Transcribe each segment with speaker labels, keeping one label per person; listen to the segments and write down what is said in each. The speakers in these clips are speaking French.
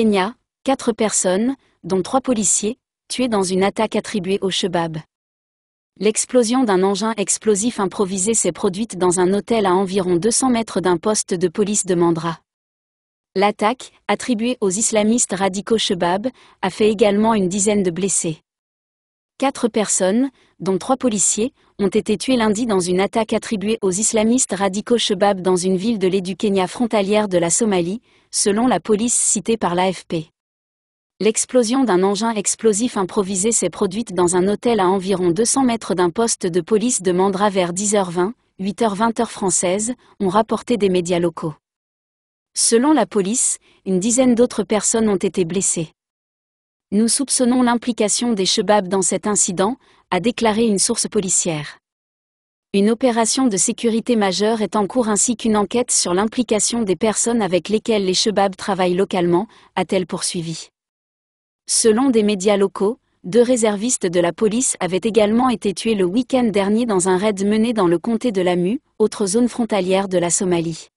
Speaker 1: Kenya, quatre personnes, dont trois policiers, tuées dans une attaque attribuée au Shebab. L'explosion d'un engin explosif improvisé s'est produite dans un hôtel à environ 200 mètres d'un poste de police de Mandra. L'attaque, attribuée aux islamistes radicaux Shebab, a fait également une dizaine de blessés. Quatre personnes, dont trois policiers, ont été tuées lundi dans une attaque attribuée aux islamistes radicaux Shebab dans une ville de Kenya frontalière de la Somalie, selon la police citée par l'AFP. L'explosion d'un engin explosif improvisé s'est produite dans un hôtel à environ 200 mètres d'un poste de police de Mandra vers 10h20, 8h20 heure française, ont rapporté des médias locaux. Selon la police, une dizaine d'autres personnes ont été blessées. Nous soupçonnons l'implication des Chebabs dans cet incident, a déclaré une source policière. Une opération de sécurité majeure est en cours ainsi qu'une enquête sur l'implication des personnes avec lesquelles les Chebabs travaillent localement, a-t-elle poursuivi. Selon des médias locaux, deux réservistes de la police avaient également été tués le week-end dernier dans un raid mené dans le comté de Lamu, autre zone frontalière de la Somalie.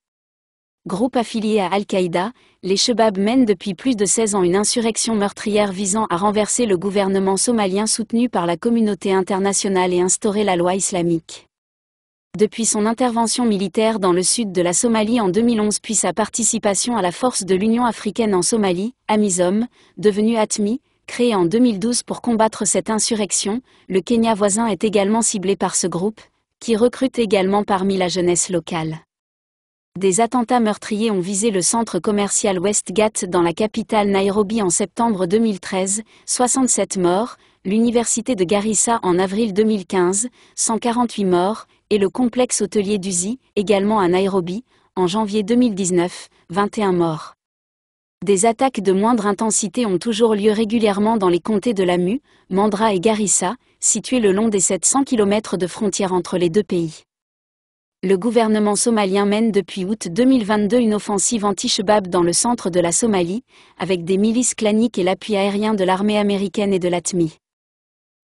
Speaker 1: Groupe affilié à Al-Qaïda, les Chebabs mènent depuis plus de 16 ans une insurrection meurtrière visant à renverser le gouvernement somalien soutenu par la communauté internationale et instaurer la loi islamique. Depuis son intervention militaire dans le sud de la Somalie en 2011 puis sa participation à la force de l'Union africaine en Somalie, AMISOM, devenue ATMI, créée en 2012 pour combattre cette insurrection, le Kenya voisin est également ciblé par ce groupe, qui recrute également parmi la jeunesse locale. Des attentats meurtriers ont visé le centre commercial Westgate dans la capitale Nairobi en septembre 2013, 67 morts, l'université de Garissa en avril 2015, 148 morts, et le complexe hôtelier d'Uzi, également à Nairobi, en janvier 2019, 21 morts. Des attaques de moindre intensité ont toujours lieu régulièrement dans les comtés de Lamu, Mandra et Garissa, situés le long des 700 km de frontière entre les deux pays le gouvernement somalien mène depuis août 2022 une offensive anti-Shebab dans le centre de la Somalie, avec des milices claniques et l'appui aérien de l'armée américaine et de l'ATMI.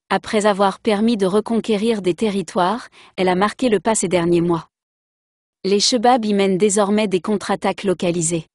Speaker 1: Après avoir permis de reconquérir des territoires, elle a marqué le pas ces derniers mois. Les Shebab y mènent désormais des contre-attaques localisées.